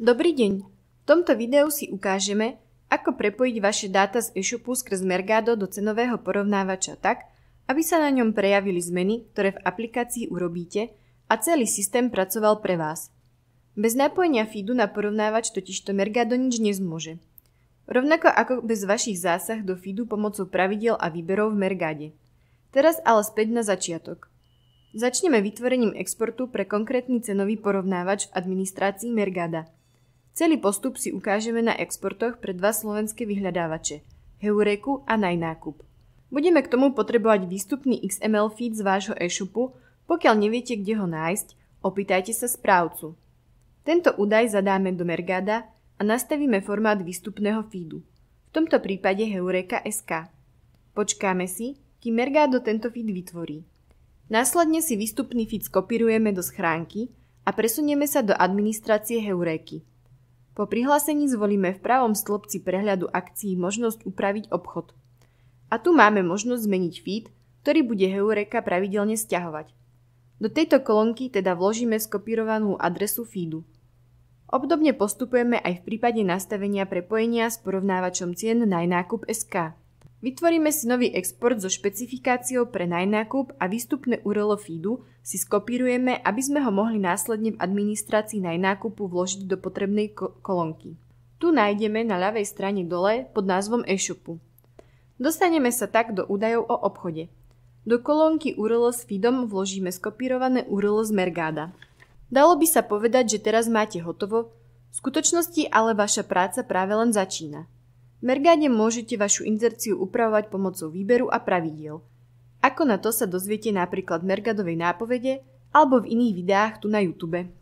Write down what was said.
Dobrý deň! V tomto videu si ukážeme, ako prepojiť vaše dáta z e-shopu skrz Mergado do cenového porovnávača tak, aby sa na ňom prejavili zmeny, ktoré v aplikácii urobíte a celý systém pracoval pre vás. Bez napojenia feedu na porovnávač totižto Mergado nič nezmôže. Rovnako ako bez vašich zásah do feedu pomocou pravidel a výberov v Mergade. Teraz ale späť na začiatok. Začneme vytvorením exportu pre konkrétny cenový porovnávač v administrácii Mergada – Celý postup si ukážeme na exportoch pre dva slovenské vyhľadávače – Heureku a Najnákup. Budeme k tomu potrebovať výstupný XML feed z vášho e-shopu, pokiaľ neviete, kde ho nájsť, opýtajte sa správcu. Tento údaj zadáme do Mergada a nastavíme formát výstupného feedu, v tomto prípade Heureka.sk. Počkáme si, kým Mergado tento feed vytvorí. Následne si výstupný feed skopírujeme do schránky a presunieme sa do administrácie Heureky – po prihlásení zvolíme v pravom stĺpci prehľadu akcií možnosť upraviť obchod. A tu máme možnosť zmeniť feed, ktorý bude Heureka pravidelne stiahovať. Do tejto kolónky teda vložíme skopírovanú adresu feedu. Obdobne postupujeme aj v prípade nastavenia prepojenia s porovnávačom cien na nákup SK. Vytvoríme si nový export so špecifikáciou pre najnákup a výstupné URL feedu si skopírujeme, aby sme ho mohli následne v administrácii najnákupu vložiť do potrebnej kolónky. Tu nájdeme na ľavej strane dole pod názvom e-shopu. Dostaneme sa tak do údajov o obchode. Do kolónky URL s feedom vložíme skopírované URL z Mergáda. Dalo by sa povedať, že teraz máte hotovo, v skutočnosti ale vaša práca práve len začína. V Mergáne môžete vašu inzerciu upravovať pomocou výberu a pravidiel. Ako na to sa dozviete napríklad v Mergadovej nápovede alebo v iných videách tu na YouTube.